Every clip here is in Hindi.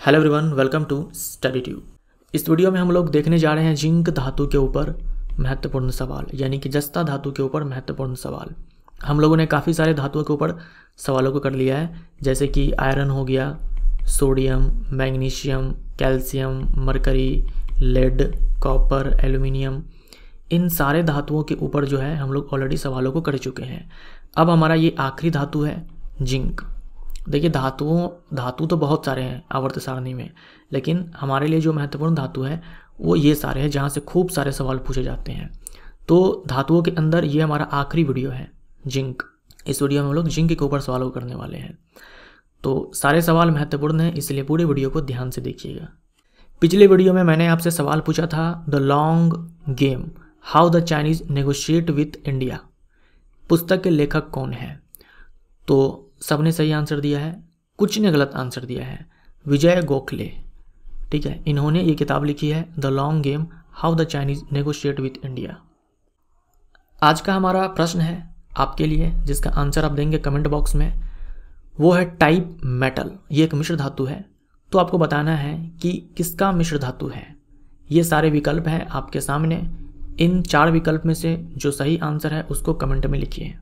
hello everyone welcome to study tube इस वीडियो में हम लोग देखने जा रहे हैं जिंक धातु के ऊपर महत्वपूर्ण सवाल यानी कि जस्ता धातु के ऊपर महत्वपूर्ण सवाल हम लोगों ने काफ़ी सारे धातुओं के ऊपर सवालों को कर लिया है जैसे कि आयरन हो गया sodium magnesium calcium mercury lead copper aluminium इन सारे धातुओं के ऊपर जो है हम लोग ऑलरेडी सवालों को कर चुके हैं अब हमारा ये आखिरी धातु है जिंक देखिए धातुओं धातु तो बहुत सारे हैं आवर्त सारणी में लेकिन हमारे लिए जो महत्वपूर्ण धातु है वो ये सारे हैं जहाँ से खूब सारे सवाल पूछे जाते हैं तो धातुओं के अंदर ये हमारा आखिरी वीडियो है जिंक इस वीडियो में हम लोग जिंक के ऊपर सवालों करने वाले हैं तो सारे सवाल महत्वपूर्ण हैं इसलिए पूरे वीडियो को ध्यान से देखिएगा पिछले वीडियो में मैंने आपसे सवाल पूछा था the long game how the Chinese negotiate with India पुस्तक के लेखक कौन है तो सबने सही आंसर दिया है कुछ ने गलत आंसर दिया है विजय गोखले ठीक है इन्होंने ये किताब लिखी है the long game how the Chinese negotiate with India आज का हमारा प्रश्न है आपके लिए जिसका आंसर आप देंगे कमेंट बॉक्स में वो है टाइप मेटल ये एक मिश्र धातु है तो आपको बताना है कि किसका मिश्र धातु है ये सारे विकल्प हैं आपके सामने इन चार विकल्प में से जो सही आंसर है उसको कमेंट में लिखिए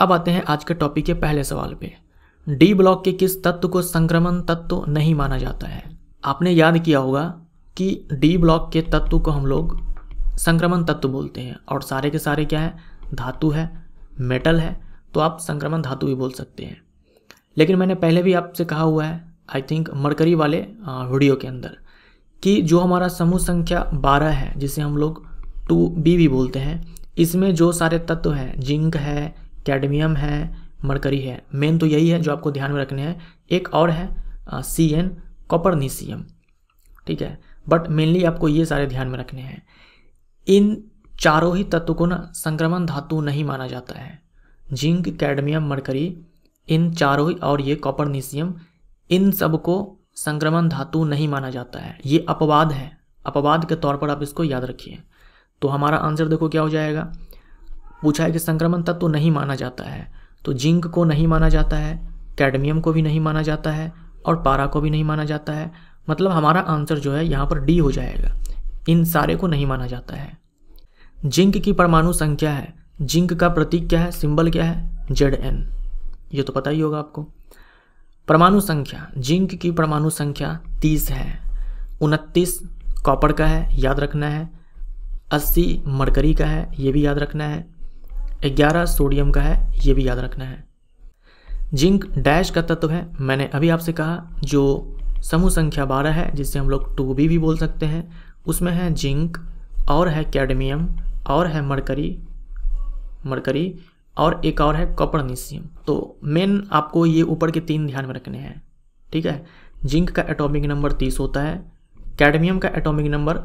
अब आते हैं आज के टॉपिक के पहले सवाल पे डी ब्लॉक के किस तत्व को संक्रमण तत्व नहीं माना जाता है आपने याद किया होगा कि डी ब्लॉक के तत्व को हम लोग संक्रमण तत्व बोलते हैं और सारे के सारे क्या है धातु है मेटल है तो आप संक्रमण धातु भी बोल सकते हैं लेकिन मैंने पहले भी आपसे कहा हुआ है आई थिंक मरकरी वाले वीडियो के अंदर कि जो हमारा समूह संख्या बारह है जिसे हम लोग टू बी भी बोलते हैं इसमें जो सारे तत्व हैं जिंक है कैडमियम है मरकरी है मेन तो यही है जो आपको ध्यान में रखने हैं एक और है सी एन कॉपरनीसियम ठीक है बट मेनली आपको ये सारे ध्यान में रखने हैं इन चारों ही तत्व को ना संक्रमण धातु नहीं माना जाता है जिंक कैडमियम मरकरी इन चारों ही और ये कॉपरनीसियम इन सब को संक्रमण धातु नहीं माना जाता है ये अपवाद है अपवाद के तौर पर आप इसको याद रखिए तो हमारा आंसर देखो क्या हो जाएगा पूछा है कि संक्रमण तत्व नहीं माना जाता है तो जिंक को नहीं माना जाता है कैडमियम को भी नहीं माना जाता है और पारा को भी नहीं माना जाता है मतलब हमारा आंसर जो है यहाँ पर डी हो जाएगा इन सारे को नहीं माना जाता है जिंक की परमाणु संख्या है जिंक का प्रतीक क्या है सिंबल क्या है जेड एन ये तो पता ही होगा आपको परमाणु संख्या जिंक की परमाणु संख्या तीस है उनतीस कॉपर का है याद रखना है अस्सी मरकरी का है ये भी याद रखना है ग्यारह सोडियम का है ये भी याद रखना है जिंक डैश का तत्व है मैंने अभी आपसे कहा जो समूह संख्या बारह है जिसे हम लोग टू बी भी बोल सकते हैं उसमें है जिंक और है कैडमियम और है मरकरी मरकरी और एक और है कॉपरनिसियम तो मेन आपको ये ऊपर के तीन ध्यान में रखने हैं ठीक है जिंक का एटॉमिक नंबर तीस होता है कैडमियम का एटॉमिक नंबर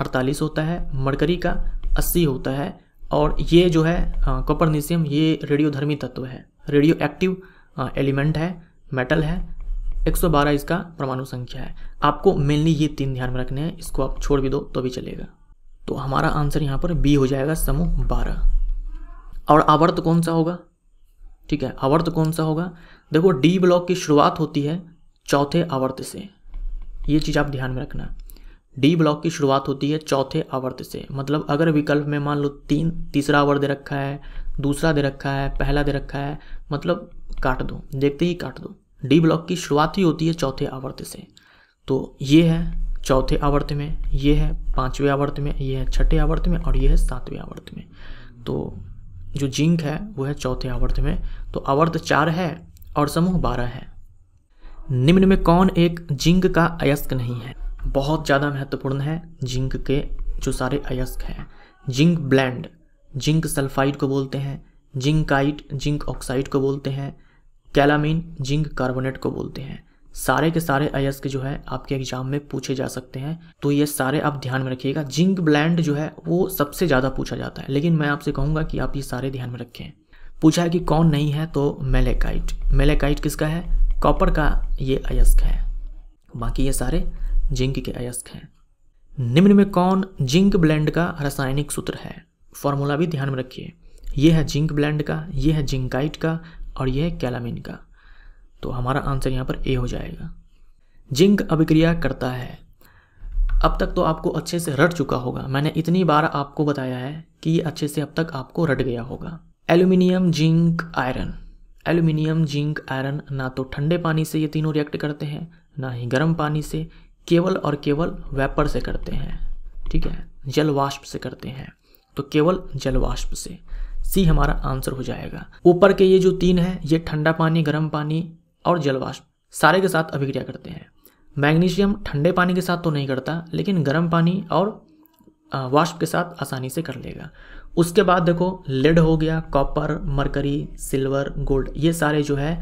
अड़तालीस होता है मरकरी का अस्सी होता है और ये जो है कॉपरनिसियम ये रेडियोधर्मी तत्व है रेडियो एक्टिव एलिमेंट है मेटल है 112 इसका परमाणु संख्या है आपको मेनली ये तीन ध्यान में रखने हैं इसको आप छोड़ भी दो तो भी चलेगा तो हमारा आंसर यहाँ पर बी हो जाएगा समूह बारह और आवर्त कौन सा होगा ठीक है आवर्त कौन सा होगा देखो डी ब्लॉक की शुरुआत होती है चौथे आवर्त से ये चीज़ आप ध्यान में रखना डी ब्लॉक की शुरुआत होती है चौथे आवर्त से मतलब अगर विकल्प में मान लो तीन तीसरा आवर्त दे रखा है दूसरा दे रखा है पहला दे रखा है मतलब काट दो देखते ही काट दो डी ब्लॉक की शुरुआत ही होती है चौथे आवर्त से तो ये है चौथे आवर्त में ये है पाँचवें आवर्त में ये है छठे आवर्त में और ये है सातवें आवर्त में तो जो जिंक है वो है चौथे आवर्त में तो आवर्त चार है और समूह बारह है निम्न में कौन एक जिंक का अयस्क नहीं है बहुत ज़्यादा महत्वपूर्ण है जिंक के जो सारे अयस्क हैं जिंक ब्लैंड जिंक सल्फाइड को बोलते हैं जिंकाइट जिंक ऑक्साइड को बोलते हैं कैलामीन जिंक कार्बोनेट को बोलते हैं सारे के सारे अयस्क के जो है आपके एग्जाम में पूछे जा सकते हैं तो ये सारे आप ध्यान में रखिएगा जिंक ब्लैंड जो है वो सबसे ज़्यादा पूछा जाता है लेकिन मैं आपसे कहूँगा कि आप ये सारे ध्यान में रखें पूछा है कि कौन नहीं है तो मेलेकाइट मेलेकाइट किसका है कॉपर का ये अयस्क है बाकी ये सारे जिंक के अयस्क हैं निम्न में कौन जिंक ब्लेंड का रासायनिक सूत्र है फॉर्मूला भी ध्यान में रखिए यह है जिंक ब्लेंड का यह है जिंकाइट का और यह है कैलामिन का तो हमारा आंसर यहाँ पर ए हो जाएगा जिंक अभिक्रिया करता है अब तक तो आपको अच्छे से रट चुका होगा मैंने इतनी बार आपको बताया है कि अच्छे से अब तक आपको रट गया होगा aluminium zinc iron aluminium zinc iron ना तो ठंडे पानी से ये तीनों रिएक्ट करते हैं ना ही गर्म पानी से केवल और केवल वेपर से करते हैं ठीक है जल वाष्प से करते हैं तो केवल जल वाष्प से सी हमारा आंसर हो जाएगा ऊपर के ये जो तीन है ये ठंडा पानी गर्म पानी और जलवाष्प सारे के साथ अभिक्रिया करते हैं मैग्नीशियम ठंडे पानी के साथ तो नहीं करता लेकिन गर्म पानी और वाष्प के साथ आसानी से कर लेगा उसके बाद देखो लेड हो गया कॉपर मरकरी सिल्वर गोल्ड ये सारे जो है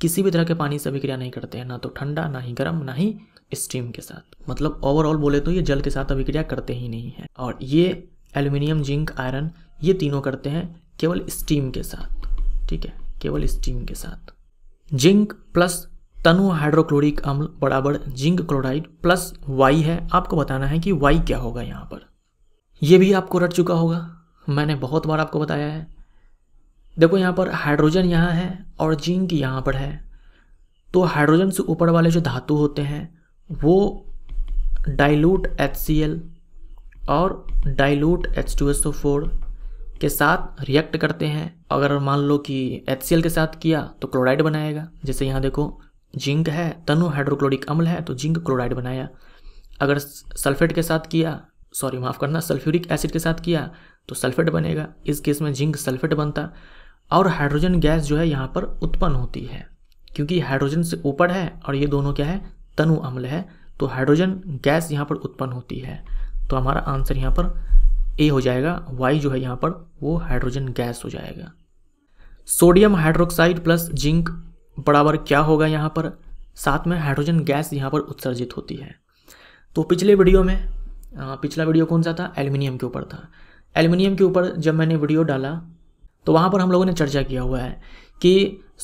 किसी भी तरह के पानी से अभिक्रिया नहीं करते हैं ना तो ठंडा ना ही गर्म ना ही स्टीम के साथ मतलब ओवरऑल बोले तो ये जल के साथ अभिक्रिया करते ही नहीं है और ये एल्यूमिनियम जिंक आयरन ये तीनों करते हैं केवल स्टीम के साथ ठीक है केवल स्टीम के साथ जिंक प्लस तनु हाइड्रोक्लोरिक अम्ल बराबर जिंक क्लोराइड प्लस वाई है आपको बताना है कि वाई क्या होगा यहाँ पर यह भी आपको रट चुका होगा मैंने बहुत बार आपको बताया है देखो यहाँ पर हाइड्रोजन यहाँ है और जिंक यहाँ पर है तो हाइड्रोजन से ऊपर वाले जो धातु होते हैं वो डाइल्यूट एच और dilute H two S O four के साथ रिएक्ट करते हैं अगर मान लो कि एच के साथ किया तो क्लोराइड बनाएगा जैसे यहाँ देखो जिंक है तनु हाइड्रोक्लोरिक अम्ल है तो जिंक क्लोराइड बनाया अगर सल्फेट के साथ किया सॉरी माफ़ करना सल्फ्यूरिक एसिड के साथ किया तो सल्फेट बनेगा इस केस में जिंक सल्फेट बनता और हाइड्रोजन गैस जो है यहाँ पर उत्पन्न होती है क्योंकि हाइड्रोजन से ऊपर है और ये दोनों क्या है तनु अम्ल है तो हाइड्रोजन गैस यहाँ पर उत्पन्न होती है तो हमारा आंसर यहाँ पर ए हो जाएगा वाई जो है यहाँ पर वो हाइड्रोजन गैस हो जाएगा सोडियम हाइड्रोक्साइड प्लस जिंक बराबर क्या होगा यहाँ पर साथ में हाइड्रोजन गैस यहाँ पर उत्सर्जित होती है तो पिछले वीडियो में पिछला वीडियो कौन सा था एल्युमिनियम के ऊपर था एल्युमिनियम के ऊपर जब मैंने वीडियो डाला तो वहाँ पर हम लोगों ने चर्चा किया हुआ है कि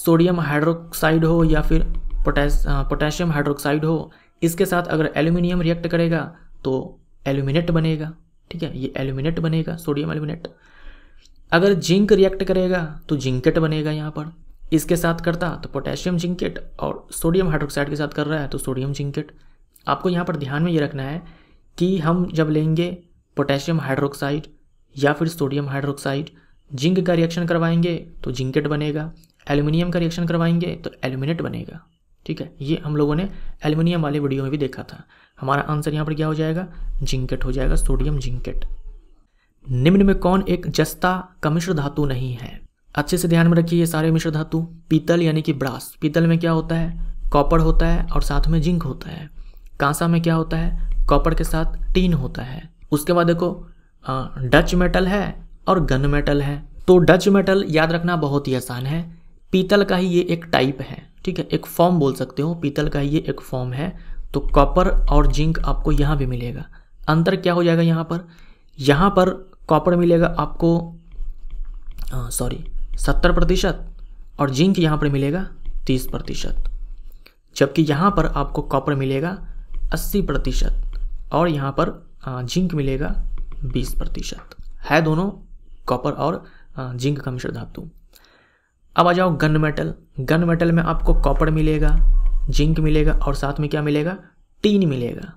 सोडियम हाइड्रोक्साइड हो या फिर पोटैश पोटेशियम हाइड्रोक्साइड हो इसके साथ अगर एल्यूमिनियम रिएक्ट करेगा तो एल्यूमिनेट बनेगा ठीक है ये एल्यूमिनेट बनेगा सोडियम एल्यूमिनेट अगर जिंक रिएक्ट करेगा तो जिंकेट बनेगा यहाँ पर इसके साथ करता तो पोटेशियम जिंकेट और सोडियम हाइड्रोक्साइड के साथ कर रहा है तो सोडियम जिंकेट आपको यहाँ पर ध्यान में ये रखना है कि हम जब लेंगे पोटेशियम हाइड्रोक्साइड या फिर सोडियम हाइड्रोक्साइड जिंक का रिएक्शन करवाएंगे तो जिंकेट बनेगा एल्यूमिनियम का रिएक्शन करवाएंगे तो एल्यूमिनेट बनेगा ठीक है ये हम लोगों ने एल्युमिनियम वाले वीडियो में भी देखा था हमारा आंसर यहाँ पर क्या हो जाएगा जिंकेट हो जाएगा सोडियम जिंकेट निम्न में कौन एक जस्ता का मिश्र धातु नहीं है अच्छे से ध्यान में रखिए ये सारे मिश्र धातु पीतल यानी कि ब्रास पीतल में क्या होता है कॉपर होता है और साथ में जिंक होता है कांसा में क्या होता है कॉपर के साथ टीन होता है उसके बाद देखो डच मेटल है और गन मेटल है तो डच मेटल याद रखना बहुत ही आसान है पीतल का ही ये एक टाइप है ठीक है एक फॉर्म बोल सकते हो पीतल का ये एक फॉर्म है तो कॉपर और जिंक आपको यहाँ भी मिलेगा अंतर क्या हो जाएगा यहाँ पर यहाँ पर कॉपर मिलेगा आपको सॉरी सत्तर प्रतिशत और जिंक यहाँ पर मिलेगा तीस प्रतिशत जबकि यहाँ पर आपको कॉपर मिलेगा अस्सी प्रतिशत और यहाँ पर जिंक मिलेगा बीस प्रतिशत है दोनों कॉपर और जिंक का मिश्र धातु अब आ जाओ गन मेटल गन मेटल में आपको कॉपर मिलेगा जिंक मिलेगा और साथ में क्या मिलेगा टीन मिलेगा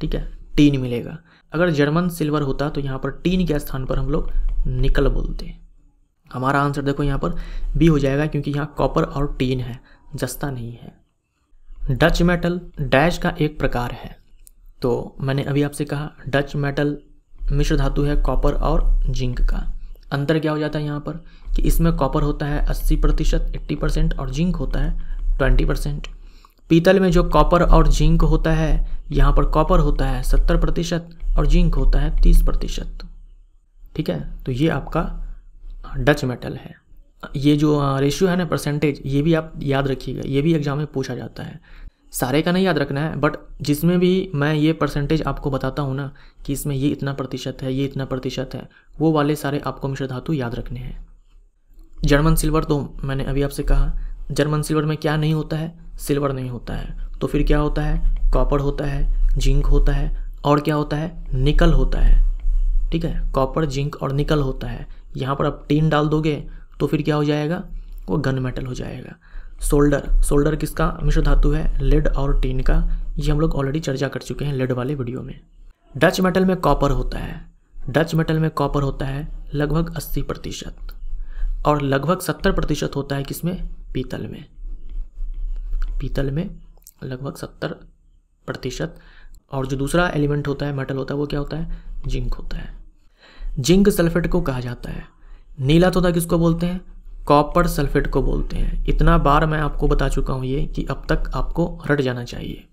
ठीक है टीन मिलेगा अगर जर्मन सिल्वर होता तो यहाँ पर टीन के स्थान पर हम लोग निकल बोलते हमारा आंसर देखो यहाँ पर बी हो जाएगा क्योंकि यहाँ कॉपर और टीन है जस्ता नहीं है डच मेटल डैश का एक प्रकार है तो मैंने अभी आपसे कहा डच मेटल मिश्र धातु है कॉपर और जिंक का अंतर क्या हो जाता है यहाँ पर कि इसमें कॉपर होता है 80 प्रतिशत एट्टी परसेंट और जिंक होता है 20 परसेंट पीतल में जो कॉपर और जिंक होता है यहाँ पर कॉपर होता है 70 प्रतिशत और जिंक होता है 30 प्रतिशत ठीक है तो ये आपका डच मेटल है ये जो रेशियो है ना परसेंटेज ये भी आप याद रखिएगा ये भी एग्जाम में पूछा जाता है सारे का नहीं याद रखना है बट जिसमें भी मैं ये परसेंटेज आपको बताता हूँ ना कि इसमें ये इतना प्रतिशत है ये इतना प्रतिशत है वो वाले सारे आपको मिश्र धातु याद रखने हैं जर्मन सिल्वर तो मैंने अभी आपसे कहा जर्मन सिल्वर में क्या नहीं होता है सिल्वर नहीं होता है तो फिर क्या होता है कॉपर होता है जिंक होता है और क्या होता है निकल होता है ठीक है कॉपर जिंक और निकल होता है यहाँ पर आप टीन डाल दोगे तो फिर क्या हो जाएगा वो गन मेटल हो जाएगा सोल्डर सोल्डर किसका मिश्र धातु है लेड और टीन का ये हम लोग ऑलरेडी चर्चा कर चुके हैं लेड वाले वीडियो में डच मेटल में कॉपर होता है डच मेटल में कॉपर होता है लगभग 80 प्रतिशत और लगभग 70 प्रतिशत होता है किसमें पीतल में पीतल में लगभग 70 प्रतिशत और जो दूसरा एलिमेंट होता है मेटल होता है वो क्या होता है जिंक होता है जिंक सल्फेट को कहा जाता है नीला तोता किसको बोलते हैं कॉपर सल्फेट को बोलते हैं इतना बार मैं आपको बता चुका हूँ ये कि अब तक आपको रट जाना चाहिए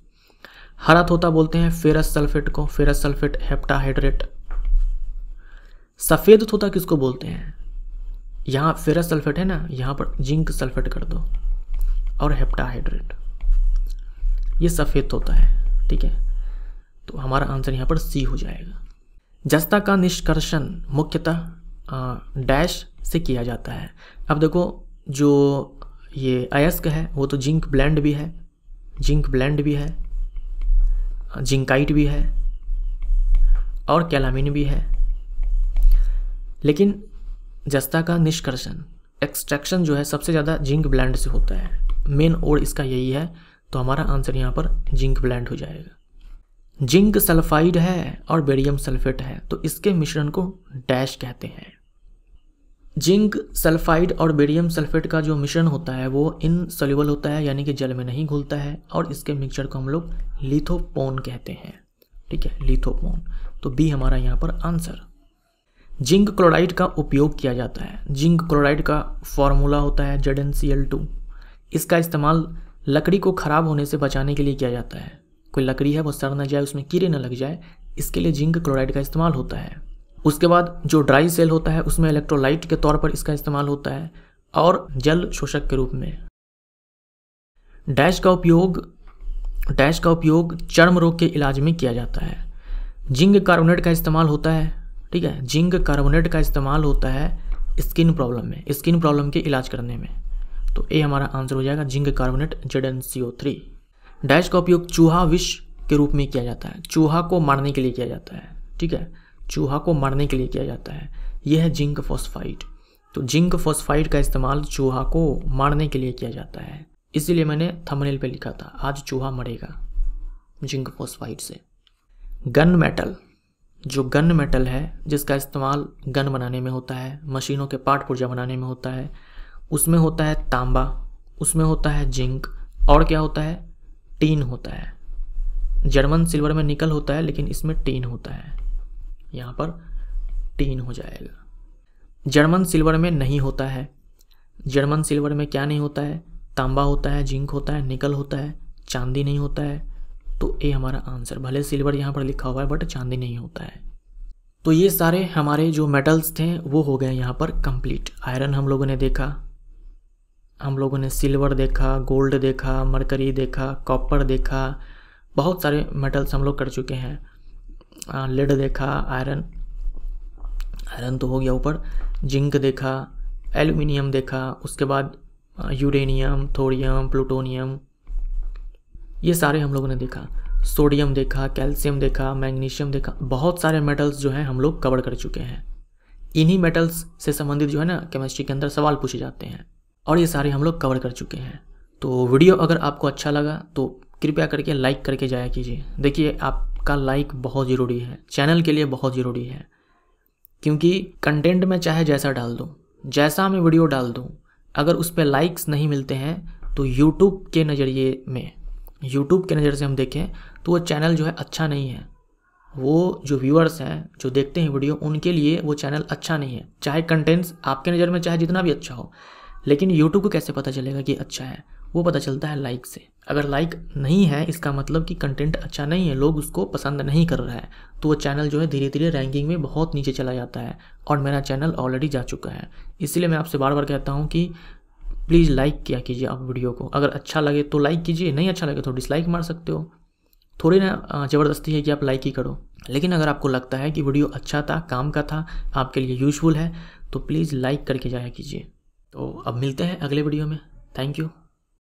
हरा थोता बोलते हैं फेरस सल्फेट को फेरस सल्फेट हेप्टाहाइड्रेट सफ़ेद थोता किसको बोलते हैं यहाँ फेरस सल्फेट है ना यहाँ पर जिंक सल्फेट कर दो और हेप्टाहाइड्रेट ये सफ़ेद तोता है ठीक है तो हमारा आंसर यहाँ पर सी हो जाएगा जस्ता का निष्कर्षण मुख्यतः डैश से किया जाता है अब देखो जो ये अयस्क है वो तो जिंक ब्लेंड भी है जिंक ब्लेंड भी है जिंकाइट भी है और कैलामिन भी है लेकिन जस्ता का निष्कर्षण एक्सट्रैक्शन जो है सबसे ज़्यादा जिंक ब्लैंड से होता है मेन ओर इसका यही है तो हमारा आंसर यहाँ पर जिंक ब्लैंड हो जाएगा जिंक सल्फाइड है और बेरियम सल्फेट है तो इसके मिश्रण को डैश कहते हैं जिंक सल्फाइड और बेरियम सल्फेट का जो मिश्रण होता है वो इन सोल्यूबल होता है यानी कि जल में नहीं घुलता है और इसके मिक्सचर को हम लोग लिथोपोन कहते हैं ठीक है लिथोपोन तो बी हमारा यहाँ पर आंसर जिंक क्लोराइड का उपयोग किया जाता है जिंक क्लोराइड का फॉर्मूला होता है Z N C L two इसका इस्तेमाल लकड़ी को ख़राब होने से बचाने के लिए किया जाता है कोई लकड़ी है वो सड़ ना जाए उसमें कीड़े ना लग जाए इसके लिए जिंक क्लोराइड का इस्तेमाल होता है उसके बाद जो ड्राई सेल होता है उसमें इलेक्ट्रोलाइट के तौर पर इसका इस्तेमाल होता है और जल शोषक के रूप में डैश का उपयोग डैश का उपयोग चर्म रोग के इलाज में किया जाता है जिंक कार्बोनेट का इस्तेमाल होता है ठीक है जिंक कार्बोनेट का इस्तेमाल होता है स्किन प्रॉब्लम में स्किन प्रॉब्लम के इलाज करने में तो ए हमारा आंसर हो जाएगा zinc carbonate Z N C O three dash का उपयोग चूहा विष के रूप में किया जाता है चूहा को मारने के लिए किया जाता है ठीक है चूहा को मारने के लिए किया जाता है यह है जिंक फॉस्फाइड तो जिंक फॉस्फाइड का इस्तेमाल चूहा को मारने के लिए किया जाता है इसीलिए मैंने थमनेल पे लिखा था आज चूहा मरेगा जिंक फॉस्फाइड से गन मेटल जो गन मेटल है जिसका इस्तेमाल गन बनाने में होता है मशीनों के पार्ट पुर्जा बनाने में होता है उसमें होता है तांबा उसमें होता है जिंक और क्या होता है टीन होता है जर्मन सिल्वर में निकल होता है लेकिन इसमें टीन होता है यहाँ पर टीन हो जाएगा जर्मन सिल्वर में नहीं होता है जर्मन सिल्वर में क्या नहीं होता है तांबा होता है जिंक होता है निकल होता है चांदी नहीं होता है तो ये हमारा आंसर भले सिल्वर यहाँ पर लिखा हुआ है बट चांदी नहीं होता है तो ये सारे हमारे जो मेटल्स थे वो हो गए यहाँ पर कंप्लीट आयरन हम लोगों ने देखा हम लोगों ने सिल्वर देखा गोल्ड देखा मरकरी देखा कॉपर देखा बहुत सारे मेटल्स हम लोग कर चुके हैं लेड देखा आयरन आयरन तो हो गया ऊपर जिंक देखा एल्यूमिनियम देखा उसके बाद यूरेनियम थोड़ियम प्लूटोनियम ये सारे हम लोगों ने देखा सोडियम देखा कैल्शियम देखा मैग्नीशियम देखा बहुत सारे मेटल्स जो हैं हम लोग कवर कर चुके हैं इन्हीं मेटल्स से संबंधित जो है ना केमिस्ट्री के अंदर सवाल पूछे जाते हैं और ये सारे हम लोग कवर कर चुके हैं तो वीडियो अगर आपको अच्छा लगा तो कृपया करके लाइक करके जाया कीजिए देखिए आप आपका लाइक बहुत ज़रूरी है चैनल के लिए बहुत ज़रूरी है क्योंकि कंटेंट में चाहे जैसा डाल दूँ जैसा मैं वीडियो डाल दूँ अगर उस पर लाइक्स नहीं मिलते हैं तो यूट्यूब के नज़रिए में यूट्यूब के नज़र से हम देखें तो वो चैनल जो है अच्छा नहीं है वो जो व्यूअर्स हैं जो देखते हैं वीडियो उनके लिए वो चैनल अच्छा नहीं है चाहे कंटेंट्स आपके नज़र में चाहे जितना भी अच्छा हो लेकिन यूट्यूब को कैसे पता चलेगा कि अच्छा है वो पता चलता है लाइक से अगर लाइक नहीं है इसका मतलब कि कंटेंट अच्छा नहीं है लोग उसको पसंद नहीं कर रहे हैं तो वो चैनल जो है धीरे धीरे रैंकिंग में बहुत नीचे चला जाता है और मेरा चैनल ऑलरेडी जा चुका है इसलिए मैं आपसे बार बार कहता हूँ कि प्लीज़ लाइक किया कीजिए आप वीडियो को अगर अच्छा लगे तो लाइक कीजिए नहीं अच्छा लगे तो डिसलाइक मार सकते हो थोड़ी ना ज़बरदस्ती है कि आप लाइक ही करो लेकिन अगर आपको लगता है कि वीडियो अच्छा था काम का था आपके लिए यूजफुल है तो प्लीज़ लाइक करके जाया कीजिए तो अब मिलते हैं अगले वीडियो में थैंक यू